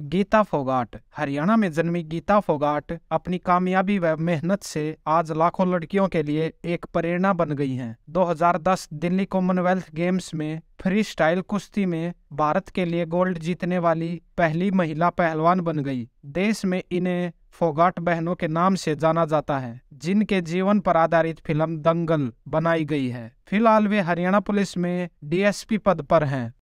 गीता फोगाट हरियाणा में जन्मी गीता फोगाट अपनी कामयाबी व मेहनत से आज लाखों लड़कियों के लिए एक प्रेरणा बन गई हैं। 2010 दिल्ली कॉमनवेल्थ गेम्स में फ्री स्टाइल कुश्ती में भारत के लिए गोल्ड जीतने वाली पहली महिला पहलवान बन गई देश में इन्हें फोगाट बहनों के नाम से जाना जाता है जिनके जीवन पर आधारित फिल्म दंगल बनाई गई है फिलहाल वे हरियाणा पुलिस में डीएसपी पद पर हैं